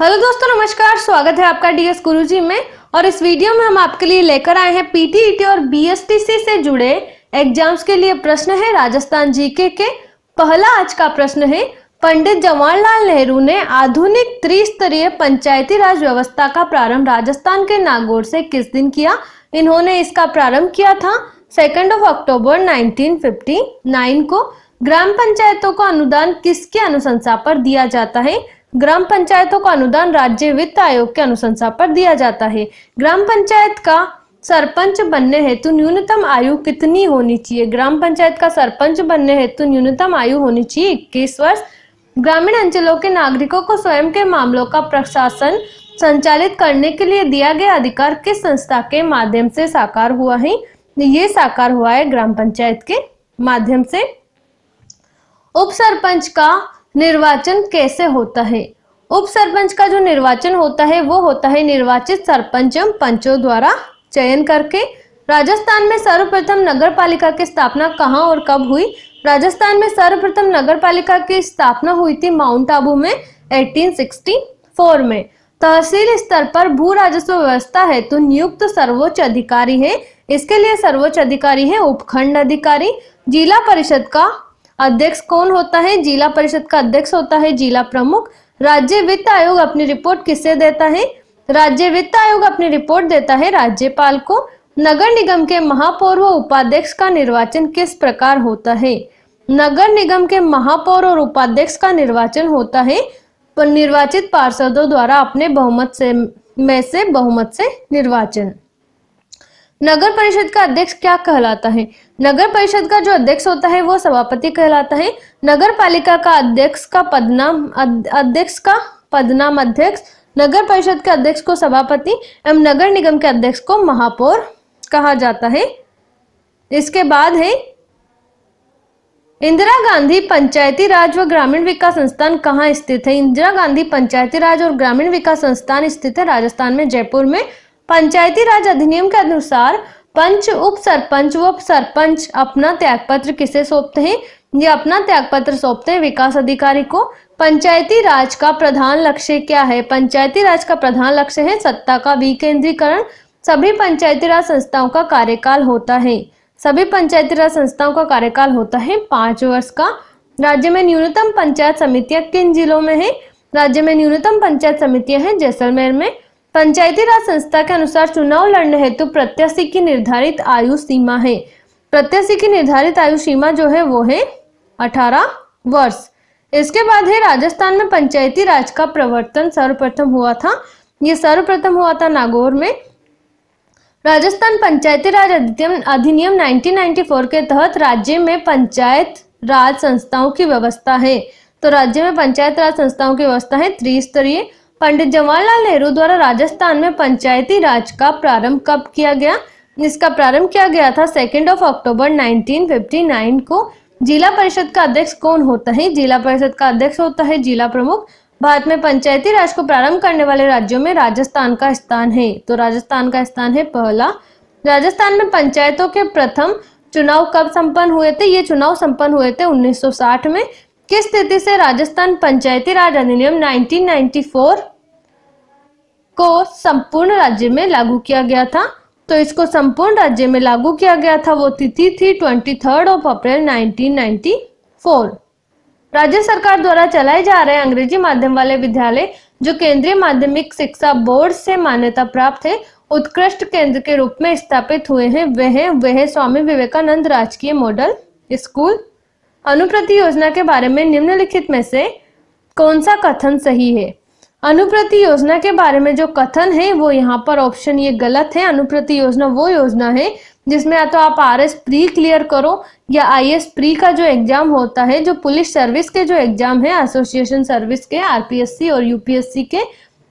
hello दोस्तों नमस्कार स्वागत है आपका डीएस गुरुजी में और इस वीडियो में हम आपके लिए लेकर आए हैं पीटीईटी और बीएसटीसी से जुड़े एग्जाम्स के लिए प्रश्न है राजस्थान जीके के पहला आज का प्रश्न है पंडित जवाहरलाल नेहरू ने आधुनिक त्रिस्तरीय पंचायती राज व्यवस्था का प्रारंभ राजस्थान के नागौर से किस दिन किया इन्होंने इसका प्रारंभ किया था सेकेंड ऑफ अक्टूबर नाइनटीन को ग्राम पंचायतों को अनुदान किसके अनुशंसा पर दिया जाता है ग्राम पंचायतों का अनुदान राज्य वित्त आयोग के अनुशंसा पर दिया जाता है ग्राम पंचायत का सरपंच बनने हेतु न्यूनतम आयु कितनी होनी चाहिए ग्राम पंचायत का सरपंच बनने हेतु न्यूनतम आयु होनी चाहिए इक्कीस वर्ष ग्रामीण अंचलों के नागरिकों को स्वयं के मामलों का प्रशासन संचालित करने के लिए दिया गया अधिकार किस संस्था के माध्यम से साकार हुआ है ये साकार हुआ है ग्राम पंचायत के माध्यम से उप सरपंच का निर्वाचन कैसे होता है उप सरपंच का जो निर्वाचन होता है वो होता है निर्वाचित सरपंच एवं पंचों द्वारा चयन करके राजस्थान में सर्वप्रथम नगर पालिका की स्थापना कहाँ और कब हुई राजस्थान में सर्वप्रथम नगर पालिका की स्थापना हुई थी माउंट आबू में 1864 में तहसील स्तर पर भू राजस्व व्यवस्था है तो नियुक्त सर्वोच्च अधिकारी है इसके लिए सर्वोच्च अधिकारी है उपखंड अधिकारी जिला परिषद का अध्यक्ष कौन होता है जिला परिषद का अध्यक्ष होता है जिला प्रमुख राज्य वित्त आयोग अपनी रिपोर्ट किससे देता है राज्य वित्त आयोग अपनी रिपोर्ट देता है राज्यपाल को नगर निगम के महापौर व उपाध्यक्ष का निर्वाचन किस प्रकार होता है नगर निगम के महापौर और उपाध्यक्ष का निर्वाचन होता है निर्वाचित पार्षदों द्वारा अपने बहुमत से में से बहुमत से निर्वाचन नगर परिषद का अध्यक्ष क्या कहलाता है नगर परिषद का जो अध्यक्ष होता है वो सभापति कहलाता है नगर पालिका का अध्यक्ष का पदनाम अध्यक्ष का पदनाम अध्यक्ष नगर परिषद के अध्यक्ष को सभापति एवं नगर निगम के अध्यक्ष को महापौर कहा जाता है इसके बाद है इंदिरा गांधी पंचायती राज व ग्रामीण विकास संस्थान कहाँ स्थित है इंदिरा गांधी पंचायती राज और ग्रामीण विकास संस्थान स्थित है राजस्थान में जयपुर में पंचायती राज अधिनियम के अनुसार पंच उप सरपंच व सरपंच अपना त्याग पत्र किसे सौंपते हैं ये अपना त्यागपत्र सौंपते हैं विकास अधिकारी को पंचायती राज का प्रधान लक्ष्य क्या है पंचायती राज का प्रधान लक्ष्य है सत्ता का विकेंद्रीकरण सभी पंचायती राज संस्थाओं का कार्यकाल होता है सभी पंचायती राज संस्थाओं का कार्यकाल होता है पांच वर्ष का राज्य में न्यूनतम पंचायत समितियां किन जिलों में है राज्य में न्यूनतम पंचायत समितियां हैं जैसलमेर में पंचायती राज संस्था के अनुसार चुनाव लड़ने हेतु तो प्रत्याशी की निर्धारित आयु सीमा है प्रत्याशी की निर्धारित आयु सीमा जो है वो है अठारह वर्ष इसके बाद है राजस्थान में पंचायती राज का प्रवर्तन सर्वप्रथम हुआ था ये सर्वप्रथम हुआ था नागौर में राजस्थान पंचायती राज अधिनियम 1994 के तहत राज्य में पंचायत राज संस्थाओं की व्यवस्था है तो राज्य में पंचायत राज संस्थाओं की व्यवस्था है त्रिस्तरीय पंडित जवाहरलाल नेहरू द्वारा राजस्थान में पंचायती राज का प्रारंभ कब किया गया जिसका प्रारंभ किया गया था सेकेंड ऑफ अक्टूबर 1959 को जिला परिषद का अध्यक्ष कौन होता है जिला परिषद का अध्यक्ष होता है जिला प्रमुख भारत में पंचायती राज को प्रारंभ करने वाले राज्यों में राजस्थान का स्थान है तो राजस्थान का स्थान है पहला राजस्थान में पंचायतों के प्रथम चुनाव कब संपन्न हुए थे ये चुनाव संपन्न हुए थे 1960 में किस तिथि से राजस्थान पंचायती राज अधिनियम 1994 को संपूर्ण राज्य में लागू किया गया था तो इसको संपूर्ण राज्य में लागू किया गया था वो तिथि थी ट्वेंटी थर्ड ऑफ अप्रैल 1994 राज्य सरकार द्वारा चलाए जा रहे अंग्रेजी माध्यम वाले विद्यालय जो केंद्रीय माध्यमिक शिक्षा बोर्ड से मान्यता प्राप्त है उत्कृष्ट केंद्र के रूप में स्थापित हुए हैं वह वह स्वामी विवेकानंद राजकीय मॉडल स्कूल अनुप्रति योजना के बारे में निम्नलिखित में से कौन सा कथन सही है अनुप्रति योजना के बारे में जो कथन है वो यहाँ पर ऑप्शन ये गलत है अनुप्रति योजना वो योजना है जिसमें या तो आप आर एस प्री क्लियर करो या आई एस प्री का जो एग्जाम होता है जो पुलिस सर्विस के जो एग्जाम है एसोसिएशन सर्विस के आरपीएससी और यूपीएससी के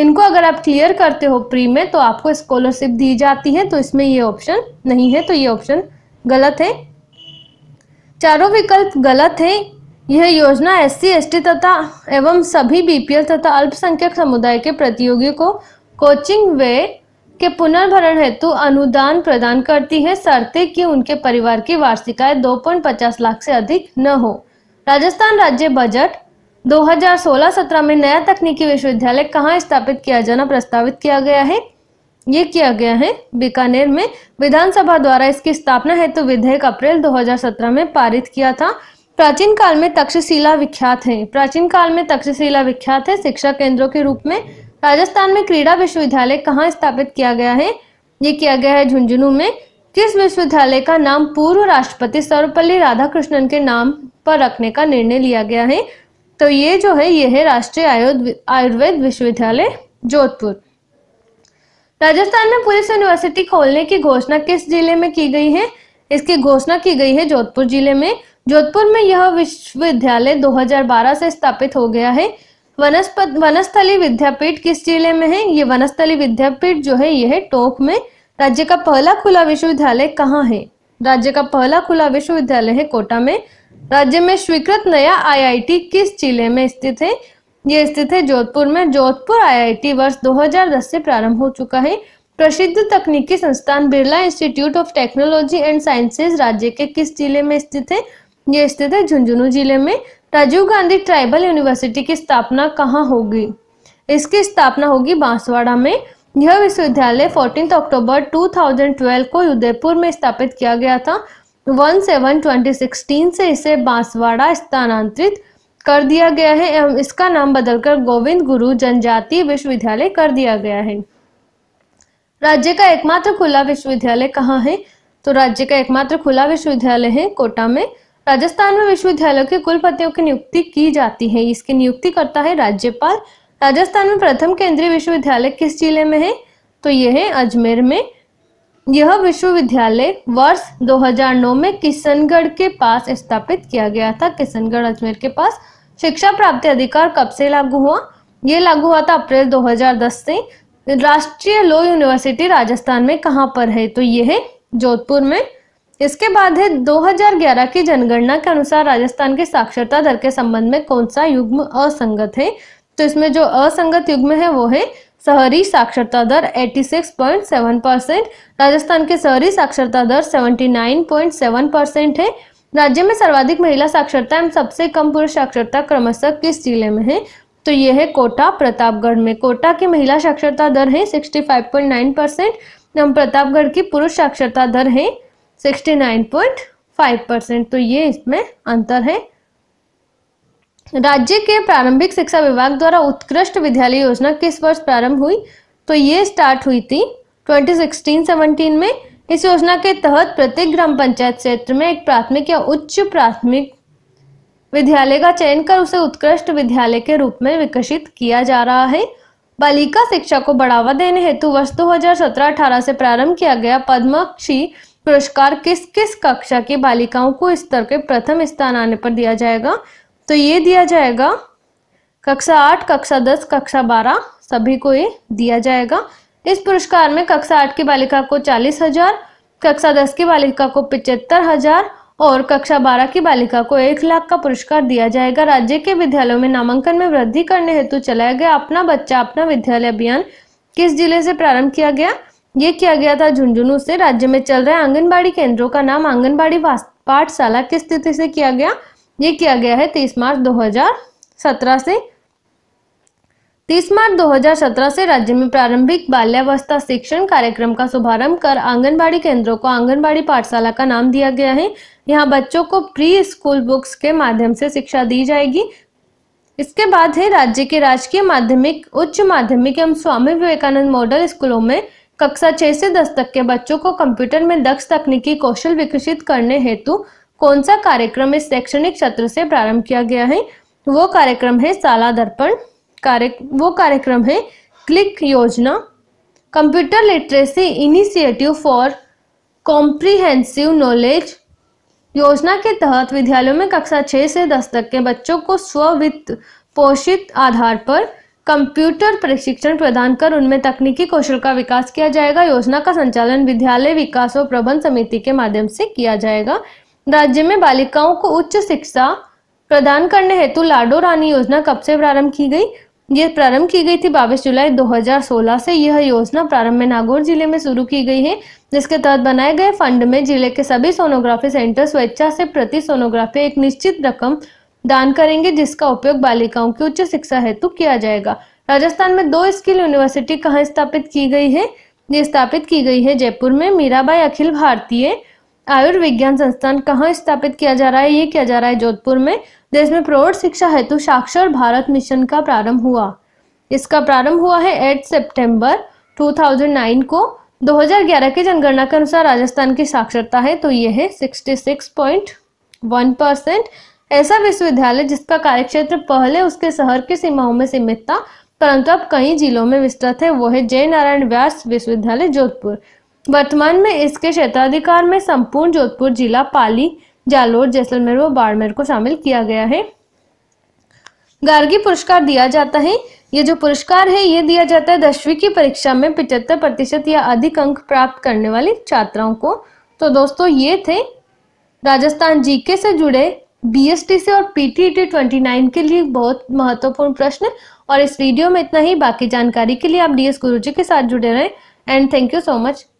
इनको अगर आप क्लियर करते हो प्री में तो आपको स्कॉलरशिप दी जाती है तो इसमें ये ऑप्शन नहीं है तो ये ऑप्शन गलत है चारों विकल्प गलत है यह योजना एस सी तथा एवं सभी बीपीएल तथा अल्पसंख्यक समुदाय के प्रतियोगियों को कोचिंग वे के पुनर्भरण हेतु अनुदान प्रदान करती है शर्ते कि उनके परिवार की वार्षिक आय पचास लाख से अधिक न हो राजस्थान राज्य बजट 2016-17 में नया तकनीकी विश्वविद्यालय कहाँ स्थापित किया जाना प्रस्तावित किया गया है ये किया गया है बीकानेर में विधानसभा द्वारा इसकी स्थापना हेतु तो विधेयक अप्रैल 2017 में पारित किया था प्राचीन काल में तक्षशिला विख्यात है प्राचीन काल में तक्षशिला विख्यात है शिक्षा केंद्रों के रूप में राजस्थान में क्रीड़ा विश्वविद्यालय कहाँ स्थापित किया गया है ये किया गया है झुंझुनू में किस विश्वविद्यालय का नाम पूर्व राष्ट्रपति सर्वपल्ली राधाकृष्णन के नाम पर रखने का निर्णय लिया गया है तो ये जो है ये है राष्ट्रीय आयुर्वेद विश्वविद्यालय जोधपुर राजस्थान में पुलिस यूनिवर्सिटी खोलने की घोषणा किस जिले में की गई है इसकी घोषणा की गई है जोधपुर जिले में जोधपुर में यह विश्वविद्यालय 2012 से स्थापित हो गया है वनस्पत वनस्थली विद्यापीठ किस जिले में है ये वनस्थली विद्यापीठ जो है यह टोंक में राज्य का पहला खुला विश्वविद्यालय कहाँ है राज्य का पहला खुला विश्वविद्यालय है कोटा में राज्य में स्वीकृत नया आईआईटी किस जिले में स्थित है ये स्थित है जोधपुर में जोधपुर आईआईटी वर्ष 2010 से प्रारंभ हो चुका है प्रसिद्ध तकनीकी संस्थान Birla institute of technology and sciences राज्य के किस जिले में स्थित है ये स्थित है झुंझुनू जिले में राजीव गांधी ट्राइबल यूनिवर्सिटी की स्थापना कहाँ होगी इसकी स्थापना होगी बांसवाड़ा में यह विश्वविद्यालय 14 अक्टूबर 2012 को उदयपुर में स्थापित किया गया था वन सेवन ट्वेंटी से इसे बांसवाड़ा स्थानांतरित कर दिया गया है एवं इसका नाम बदलकर गोविंद गुरु जनजातीय विश्वविद्यालय कर दिया गया है राज्य का एकमात्र खुला विश्वविद्यालय कहाँ है तो राज्य का एकमात्र खुला विश्वविद्यालय है कोटा में राजस्थान में विश्वविद्यालय के कुलपतियों की नियुक्ति की जाती है इसकी नियुक्ति करता है राज्यपाल राजस्थान में प्रथम केंद्रीय विश्वविद्यालय किस जिले में है तो यह है अजमेर में यह विश्वविद्यालय वर्ष 2009 में किशनगढ़ के पास स्थापित किया गया था किशनगढ़ अजमेर के पास शिक्षा प्राप्ति अधिकार कब से लागू हुआ ये लागू हुआ था अप्रैल 2010 से राष्ट्रीय लॉ यूनिवर्सिटी राजस्थान में कहाँ पर है तो ये है जोधपुर में इसके बाद है 2011 की जनगणना के अनुसार राजस्थान के साक्षरता दर के संबंध में कौन सा युग्म असंगत है तो इसमें जो असंगत युग्म है वो है शहरी साक्षरता दर 86.7 परसेंट राजस्थान के शहरी साक्षरता दर 79.7 परसेंट है राज्य में सर्वाधिक महिला साक्षरता एवं सबसे कम पुरुष साक्षरता क्रमशः किस जिले में है तो ये है कोटा प्रतापगढ़ में कोटा की महिला साक्षरता दर है 65.9 परसेंट एवं प्रतापगढ़ की पुरुष साक्षरता दर है 69.5 परसेंट तो ये इसमें अंतर है राज्य के प्रारंभिक शिक्षा विभाग द्वारा उत्कृष्ट विद्यालय योजना किस वर्ष प्रारंभ हुई तो ये स्टार्ट हुई थी 2016-17 में इस योजना के तहत प्रत्येक ग्राम पंचायत क्षेत्र में एक प्राथमिक या उच्च प्राथमिक विद्यालय का चयन कर उसे उत्कृष्ट विद्यालय के रूप में विकसित किया जा रहा है बालिका शिक्षा को बढ़ावा देने हेतु वर्ष 2017-18 से प्रारंभ किया गया पद्मक्षी पुरस्कार किस किस कक्षा की बालिकाओं को स्तर के प्रथम स्थान आने पर दिया जाएगा तो ये दिया जाएगा कक्षा आठ कक्षा दस कक्षा बारह सभी को ये दिया जाएगा इस पुरस्कार में कक्षा आठ की बालिका को चालीस हजार कक्षा दस की बालिका को पिचहत्तर हजार और कक्षा बारह की बालिका को एक लाख का पुरस्कार दिया जाएगा राज्य के विद्यालयों में नामांकन में वृद्धि करने हेतु चलाया गया अपना बच्चा अपना विद्यालय अभियान किस जिले से प्रारंभ किया गया ये किया गया था झुंझुनू से राज्य में चल रहे आंगनबाड़ी केंद्रों का नाम आंगनबाड़ी पाठशाला किस स्थिति से किया गया ये किया गया है तीस मार्च 2017 से तीस मार्च 2017 से राज्य में प्रारंभिक बाल्यावस्था शिक्षण कार्यक्रम का शुभारंभ कर आंगनबाड़ी केंद्रों को आंगनबाड़ी पाठशाला का नाम दिया गया है यहाँ बच्चों को प्री स्कूल बुक्स के माध्यम से शिक्षा दी जाएगी इसके बाद है राज्य के राजकीय माध्यमिक उच्च माध्यमिक एवं स्वामी विवेकानंद मॉडल स्कूलों में कक्षा छह से दस तक के बच्चों को कंप्यूटर में दक्ष तकनीकी कौशल विकसित करने हेतु कौन सा कार्यक्रम इस शैक्षणिक सत्र से प्रारंभ किया गया है वो कार्यक्रम है साला दर्पण कार्य वो कार्यक्रम है क्लिक योजना computer literacy initiative for comprehensive knowledge योजना के तहत विद्यालयों में कक्षा छह से दस तक के बच्चों को स्वित्त पोषित आधार पर कंप्यूटर प्रशिक्षण प्रदान कर उनमें तकनीकी कौशल का विकास किया जाएगा योजना का संचालन विद्यालय विकास और प्रबंध समिति के माध्यम से किया जाएगा राज्य में बालिकाओं को उच्च शिक्षा प्रदान करने हेतु लाडो रानी योजना कब से प्रारंभ की गई ये प्रारंभ की गई थी बाईस जुलाई 2016 से यह योजना प्रारंभ में नागौर जिले में शुरू की गई है जिसके तहत बनाए गए फंड में जिले के सभी सोनोग्राफी सेंटर स्वेच्छा से प्रति सोनोग्राफी एक निश्चित रकम दान करेंगे जिसका उपयोग बालिकाओं की उच्च शिक्षा हेतु किया जाएगा राजस्थान में दो स्किल यूनिवर्सिटी कहाँ स्थापित की गई है ये स्थापित की गई है जयपुर में मीराबाई अखिल भारतीय आयुर्विज्ञान संस्थान कहाँ स्थापित किया जा रहा है ये किया जा रहा है जोधपुर में देश में प्रौढ़ शिक्षा हेतु साक्षर भारत मिशन का प्रारंभ हुआ इसका प्रारंभ हुआ है एट सेप्टेम्बर टू को 2011 की जनगणना के अनुसार राजस्थान की साक्षरता है तो ये है 66.1 परसेंट ऐसा विश्वविद्यालय जिसका कार्यक्षेत्र पहले उसके शहर की सीमाओं में सीमित था परंतु अब कई जिलों में विस्तृत है वो है जय नारायण व्यास विश्वविद्यालय जोधपुर वर्तमान में इसके क्षेत्राधिकार में संपूर्ण जोधपुर जिला पाली जालोर जैसलमेर व बाड़मेर को शामिल किया गया है गार्गी पुरस्कार दिया जाता है ये जो पुरस्कार है ये दिया जाता है दसवीं की परीक्षा में पिचहत्तर प्रतिशत या अधिक अंक प्राप्त करने वाली छात्राओं को तो दोस्तों ये थे राजस्थान जीके से जुड़े बीएसटी से और e ट्वेंटी 29 के लिए बहुत महत्वपूर्ण प्रश्न और इस वीडियो में इतना ही बाकी जानकारी के लिए आप डीएस गुरुजी के साथ जुड़े रहे and thank you so much